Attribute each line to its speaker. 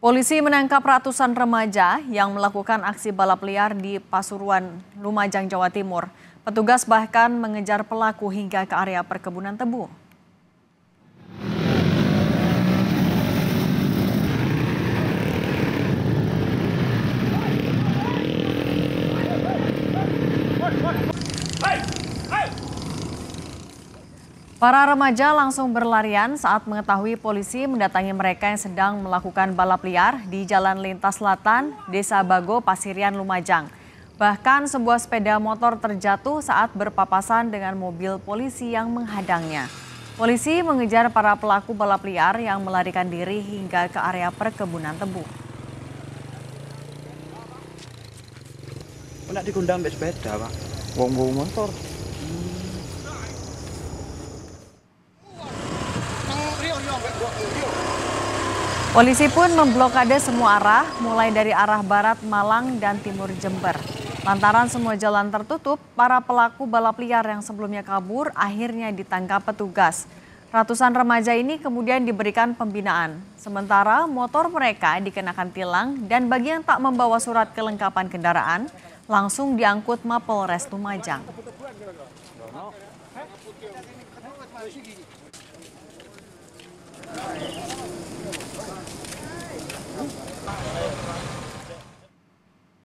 Speaker 1: Polisi menangkap ratusan remaja yang melakukan aksi balap liar di Pasuruan, Lumajang, Jawa Timur. Petugas bahkan mengejar pelaku hingga ke area perkebunan tebu. Para remaja langsung berlarian saat mengetahui polisi mendatangi mereka yang sedang melakukan balap liar di Jalan Lintas Selatan, Desa Bago, Pasirian, Lumajang. Bahkan sebuah sepeda motor terjatuh saat berpapasan dengan mobil polisi yang menghadangnya. Polisi mengejar para pelaku balap liar yang melarikan diri hingga ke area perkebunan tebu.
Speaker 2: Tidak dikundang sepeda, Pak. wong
Speaker 3: motor.
Speaker 1: Polisi pun memblokade semua arah, mulai dari arah barat Malang dan timur Jember. Lantaran semua jalan tertutup, para pelaku balap liar yang sebelumnya kabur akhirnya ditangkap petugas. Ratusan remaja ini kemudian diberikan pembinaan. Sementara motor mereka dikenakan tilang dan bagi yang tak membawa surat kelengkapan kendaraan, langsung diangkut Mapolres Lumajang.